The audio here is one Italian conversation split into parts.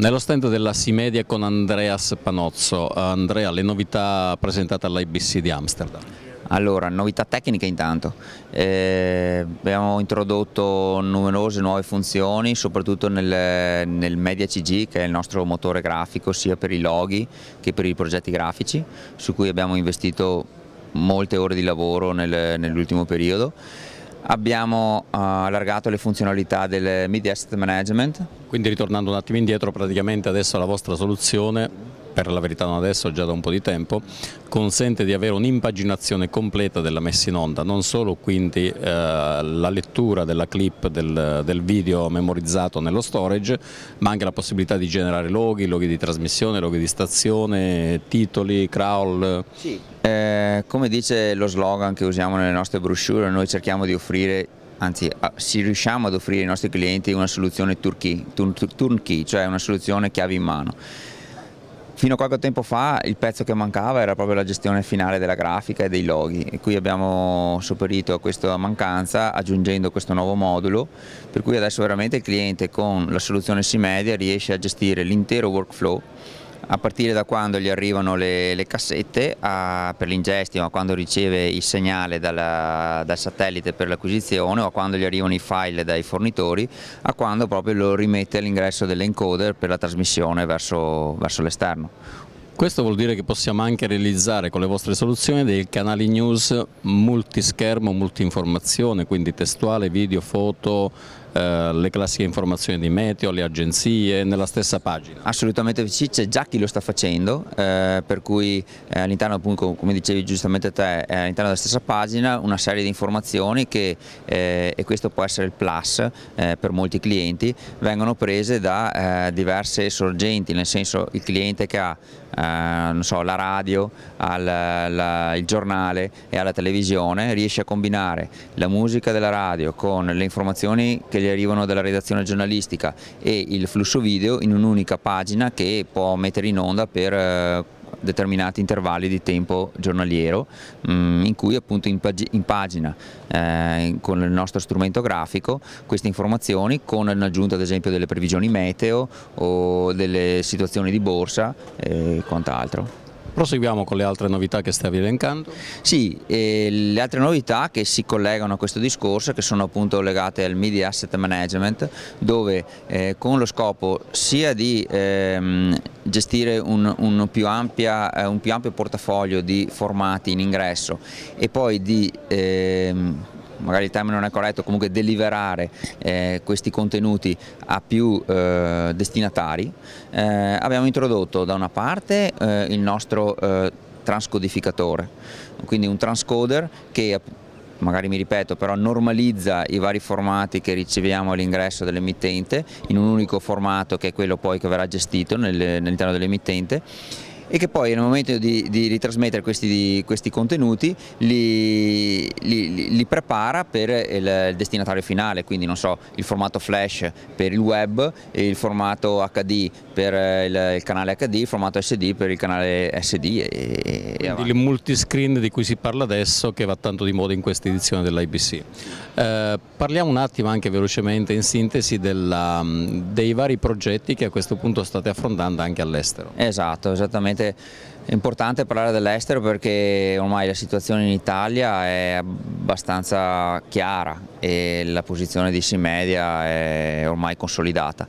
Nello stand della Simedia con Andreas Panozzo. Andrea, le novità presentate all'IBC di Amsterdam? Allora, novità tecniche intanto, eh, abbiamo introdotto numerose nuove funzioni soprattutto nel, nel, Media CG che è il nostro motore grafico sia per i loghi che per i progetti grafici su cui abbiamo investito molte ore di lavoro nel, nell'ultimo periodo Abbiamo uh, allargato le funzionalità del Media Asset Management. Quindi ritornando un attimo indietro, praticamente adesso la vostra soluzione per la verità non adesso, già da un po' di tempo, consente di avere un'impaginazione completa della messa in onda, non solo quindi eh, la lettura della clip del, del, video memorizzato nello storage, ma anche la possibilità di generare loghi, loghi di trasmissione, loghi di stazione, titoli, crawl. Sì. Eh, come dice lo slogan che usiamo nelle nostre brochure, noi cerchiamo di offrire anzi se riusciamo ad offrire ai nostri clienti una soluzione turnkey, turn, turn, cioè una soluzione chiave in mano. Fino a qualche tempo fa il pezzo che mancava era proprio la gestione finale della grafica e dei loghi e qui abbiamo sopperito questa mancanza aggiungendo questo nuovo modulo per cui adesso veramente il cliente con la soluzione C-Media riesce a gestire l'intero workflow a partire da quando gli arrivano le, le cassette a, per l'ingestio, a quando riceve il segnale dalla, dal satellite per l'acquisizione o a quando gli arrivano i file dai fornitori, a quando proprio lo rimette all'ingresso dell'encoder per la trasmissione verso, verso l'esterno. Questo vuol dire che possiamo anche realizzare con le vostre soluzioni dei canali news multischermo, multinformazione, quindi testuale, video, foto, eh, le classiche informazioni di meteo, le agenzie, nella stessa pagina? Assolutamente sì, c'è già chi lo sta facendo, eh, per cui eh, all'interno appunto, come dicevi giustamente te, all'interno della stessa pagina una serie di informazioni che, eh, e questo può essere il plus eh, per molti clienti, vengono prese da diverse sorgenti, nel senso il cliente che ha eh, so, la radio, al, la, il giornale e alla televisione riesce a combinare la musica della radio con le informazioni che che gli arrivano dalla redazione giornalistica e il flusso video in un'unica pagina che può mettere in onda per eh, determinati intervalli di tempo giornaliero mm, in cui appunto in, pagina eh, con il nostro strumento grafico queste informazioni con l'aggiunta ad esempio delle previsioni meteo o delle situazioni di borsa eh, e quant'altro. Proseguiamo con le altre novità che stavi elencando. Sì, le altre novità che si collegano a questo discorso che sono appunto legate al Media Asset Management dove eh, con lo scopo sia di ehm, gestire un, un, più ampia, eh, un, più ampio portafoglio di formati in ingresso e poi di ehm, magari il termine non è corretto, comunque deliverare eh, questi contenuti a più eh, destinatari, eh, abbiamo introdotto da una parte eh, il nostro eh, transcodificatore, quindi un transcoder che magari mi ripeto, però normalizza i vari formati che riceviamo all'ingresso dell'emittente in un unico formato che è quello poi che verrà gestito nel, all'interno dell'emittente e che poi nel momento di, di ritrasmettere questi, di, questi contenuti li, li, li, prepara per il, il destinatario finale, quindi non so, il formato flash per il web, il formato HD per il, il canale HD, il formato SD per il canale SD. E, e il multiscreen di cui si parla adesso che va tanto di moda in questa edizione dell'IBC. Eh, parliamo un attimo anche velocemente in sintesi della, dei vari progetti che a questo punto state affrontando anche all'estero. Esatto, esattamente importante, è importante parlare dell'estero perché ormai la situazione in Italia è abbastanza chiara e la posizione di Simedia è ormai consolidata.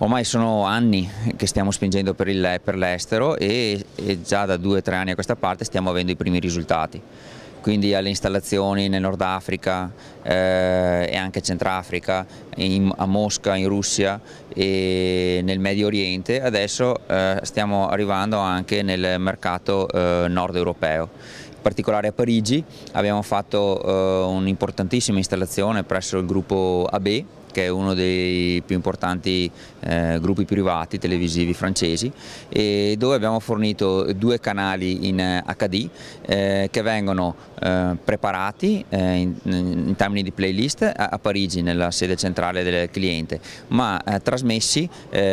Ormai sono anni che stiamo spingendo per, per l'estero e, e già da due o tre anni a questa parte stiamo avendo i primi risultati quindi alle installazioni nel Nord Africa eh, e anche Centrafrica, in, a Mosca in Russia e nel Medio Oriente, adesso eh, stiamo arrivando anche nel mercato eh, nord europeo. In particolare a Parigi abbiamo fatto eh, un'importantissima installazione presso il gruppo AB che è uno dei più importanti eh, gruppi privati televisivi francesi, dove abbiamo fornito due canali in HD eh, eh, che vengono eh, preparati eh, in, in, termini di playlist a, a, Parigi, nella sede centrale del cliente, ma eh, trasmessi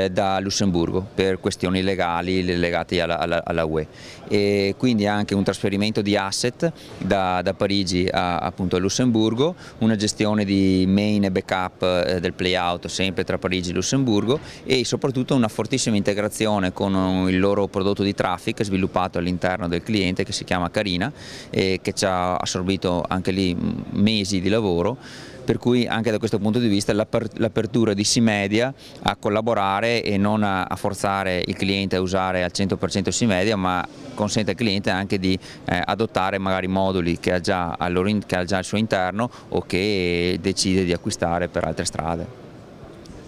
da Lussemburgo per questioni legali legate alla, alla, alla UE. E quindi anche un trasferimento di asset da, da Parigi a, appunto, a Lussemburgo, una gestione di main e backup del play-out sempre tra Parigi e Lussemburgo e soprattutto una fortissima integrazione con uh, il loro prodotto di traffic sviluppato all'interno del cliente che si chiama Carina e che ci ha assorbito anche lì mm, mesi di lavoro per cui anche da questo punto di vista l'apertura di Simedia a collaborare e non a forzare il cliente a usare al 100% Simedia ma consente al cliente anche di eh, adottare magari moduli che ha, già al suo interno o che decide di acquistare per altre strade.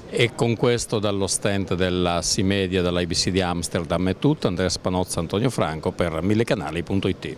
E con questo dallo stand della Simedia dell'IBC di Amsterdam è tutto, Andrea Spanozza, Antonio Franco per millecanali.it.